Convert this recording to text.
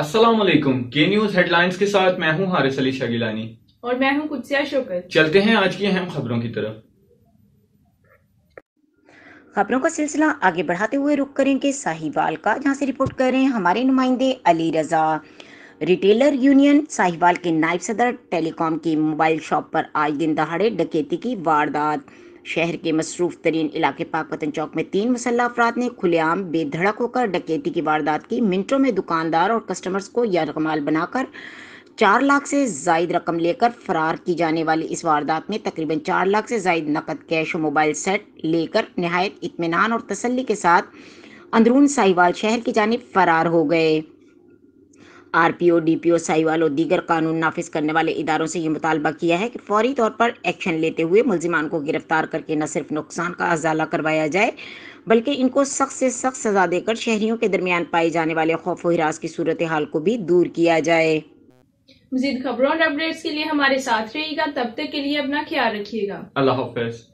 असलाकुम के news headlines के साथ मैं हूं हारिस अली शगिलानी और मैं हूं कुत्सिया शोकर चलते हैं आज की अहम खबरों की तरफ खबरों का सिलसिला आगे बढ़ाते हुए रुक करेंगे साहिवाल का जहां से रिपोर्ट कर रहे हैं हमारे नुमाइंदे अली रजा रिटेलर यूनियन साहिवाल के नायब सदर टेलीकॉम की मोबाइल शॉप पर आज दिन दहाड़े डकैती की वारदात शहर के मसरूफ तरीन इलाके पाक पतन चौक में तीन मसल्ला अफराद ने खुलेआम बेधड़क होकर डकैती की वारदात की मिनटों में दुकानदार और कस्टमर्स को यरगमाल बनाकर चार लाख से जायद रकम लेकर फरार की जाने वाली इस वारदात में तकरीबन चार लाख से जायद नकद कैश और मोबाइल सेट लेकर नहायत इतमान और तसली के साथ अंदरून साहिवाल शहर की जानब फरार हो गए आरपीओ डीपीओ साहिवाल और दीगर कानून नाफिज करने वाले इदारों से ये मुतालबा किया है कि फौरी तौर पर एक्शन लेते हुए मुलजिमान को गिरफ्तार करके न सिर्फ नुकसान का अजाला करवाया जाए बल्कि इनको सख्त से सख्त सजा देकर शहरियों के दरमियान पाए जाने वाले खौफ हिरास की सूरत हाल को भी दूर किया जाए मजीद खबरों और अपडेट्स के लिए हमारे साथ रहिएगा तब तक के लिए अपना ख्याल रखिएगा अल्लाह हाफिज